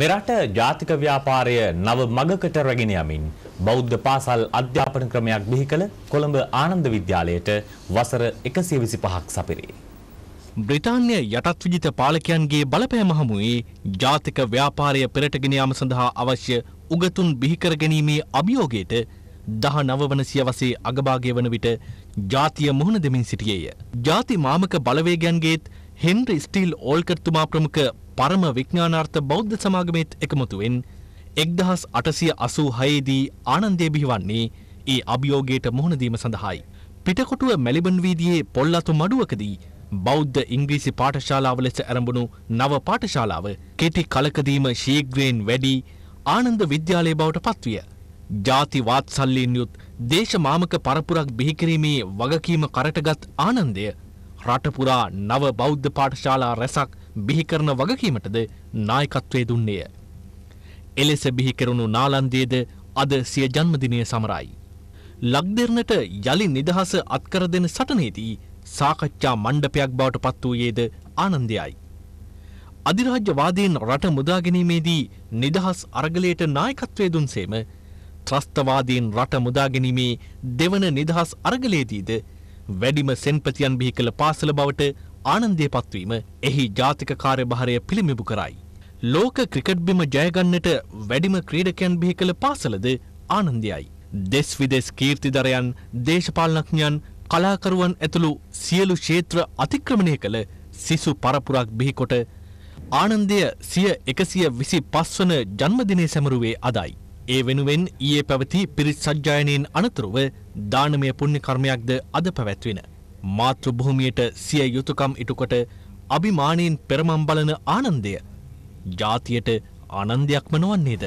මෙරට ජාතික ව්‍යාපාරය නව මගකට රැගෙන යමින් බෞද්ධ පාසල් අධ්‍යාපන ක්‍රමයක් බිහි කළ කොළඹ ආනන්ද විද්‍යාලයට වසර 125ක් සපිරේ. බ්‍රිතාන්‍ය යටත් විජිත පාලකයන්ගේ බලපෑම හමුවේ ජාතික ව්‍යාපාරය පෙරටගෙන යාම සඳහා අවශ්‍ය උගතුන් බිහි කර ගැනීමේ අභියෝගයට 19 වන සියවසේ අගභාගය වන විට ජාතිය මුහුණ දෙමින් සිටියේය. ජාති මාමක බලවේගයන්ගේත් හෙන්රි ස්ටිල් ඕල්කර්තුමා ප්‍රමුඛ පරම විඥානාර්ථ බෞද්ධ සමාගමේත් එකමුතුවෙන් එක්දහස් අටසිය අසූ හයේදී ආනන්දය බිහිවන්නේ ඒ අභියෝගයට මුහුණදීම සඳහායි. පිටකොටුව මැලිබන් වීදියේ පොල්ලතු මඩුවකදී බෞද්ධ ඉංග්‍රීසි පාඨශාලාව ලෙස ඇරඹුණු නව පාඨශාලාව කෙටි කලකදීම ශීඝ්‍රයෙන් වැඩි ආනන්ද විද්‍යාලය බවට පත්විය. ජාති වාත්සල්ලයෙන් යුත් දේශමාමක පරපුරක් බිහිකිරීමේ වගකීම කරටගත් ආනන්දය රටපුරා නව බෞද්ධ පාඨශාලා රැසක් බිහිකරන වගකීමටද නායකත්වය දුන්නේය. එලෙස බිහිකරුණු නාලන්දේද අද සිය ජන්මදිනය සමරයි. ලක්දෙරණට යළි නිදහස අත්කර දෙන සටනේදී සාකච්ඡා මණ්ඩපයක් බවට පත් වූයේද ආනන්දයයි. අධිරාජ්‍යවාදයෙන් රට මුදාගැනීමේදී නිදහස් අරගලයට නායකත්වය දුන්සේම ත්‍රස්තවාදයෙන් රට මුදාගැනීමේ දෙවන නිදහස් අරගලේදීද වැඩිම සෙන්පතියන් බිහි කළ පාසල බවට ආනන්දය පත්වීම එහි ජාතික කාර්යභාරය පිළිමිබු කරයි. ලෝක ක්‍රිකට් බිම ජයගන්නට වැඩිම ක්‍රීඩකයන් බිහි කළ පාසලද ආනන්දයයි. දෙස් විදෙස් කීර්තිදරයන් දේශපාලනඥයන් කලාකරුවන් ඇතුළු සියලු ක්ෂේත්‍ර අතික්‍රමණය කළ සිසු පරපුරක් බිහිකොට ආනන්දය සිය එකසිය විසි පස්වන ජන්මදිනය සැමරුවේ අදයි. ඒ වෙනුවෙන් ඊයේ පැවති පිරිත් සජ්ජායනයෙන් අනතුරුව දානමය පුුණ්‍ය කර්මයක්ද අද පැවැත්වෙන. මාතෘභූමියට සිය යුතුකම් ඉටුකොට අභිමානයෙන් පෙරමම් බලන ආනන්දය ජාතියට ආනන්දයක්ම නොවන්නේද.